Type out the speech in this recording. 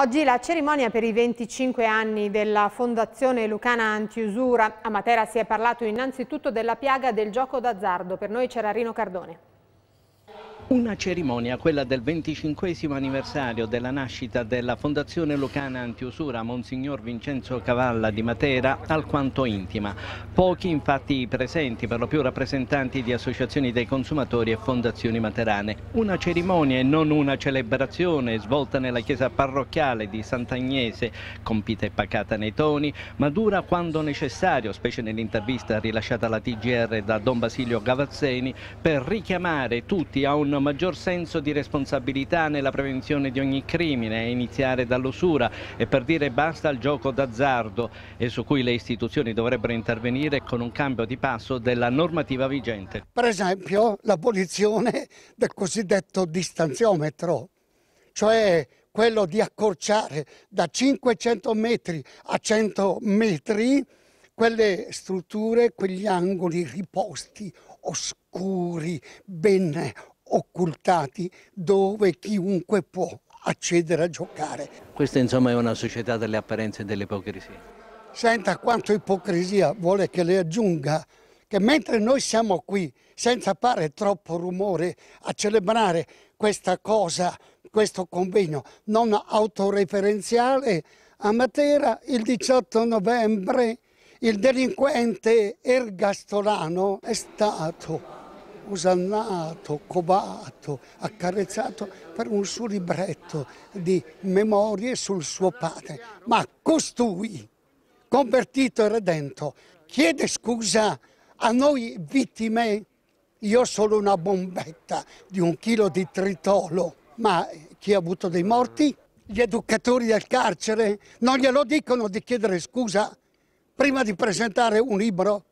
Oggi la cerimonia per i 25 anni della Fondazione Lucana Antiusura. A Matera si è parlato innanzitutto della piaga del gioco d'azzardo. Per noi c'era Rino Cardone. Una cerimonia, quella del 25 anniversario della nascita della Fondazione Lucana Antiusura Monsignor Vincenzo Cavalla di Matera, alquanto intima. Pochi infatti presenti, per lo più rappresentanti di associazioni dei consumatori e fondazioni materane. Una cerimonia e non una celebrazione svolta nella chiesa parrocchiale di Sant'Agnese, compita e pacata nei toni, ma dura quando necessario, specie nell'intervista rilasciata alla TGR da Don Basilio Gavazzeni, per richiamare tutti a un maggior senso di responsabilità nella prevenzione di ogni crimine, iniziare dall'usura e per dire basta al gioco d'azzardo e su cui le istituzioni dovrebbero intervenire con un cambio di passo della normativa vigente. Per esempio l'abolizione del cosiddetto distanziometro, cioè quello di accorciare da 500 metri a 100 metri quelle strutture, quegli angoli riposti, oscuri, ben occultati dove chiunque può accedere a giocare. Questa insomma è una società delle apparenze e dell'ipocrisia. Senta quanto ipocrisia vuole che le aggiunga che mentre noi siamo qui senza fare troppo rumore a celebrare questa cosa, questo convegno non autoreferenziale, a Matera il 18 novembre il delinquente ergastolano è stato osannato, covato, accarezzato per un suo libretto di memorie sul suo padre. Ma costui, convertito e redento, chiede scusa a noi vittime. Io sono una bombetta di un chilo di tritolo, ma chi ha avuto dei morti? Gli educatori del carcere non glielo dicono di chiedere scusa prima di presentare un libro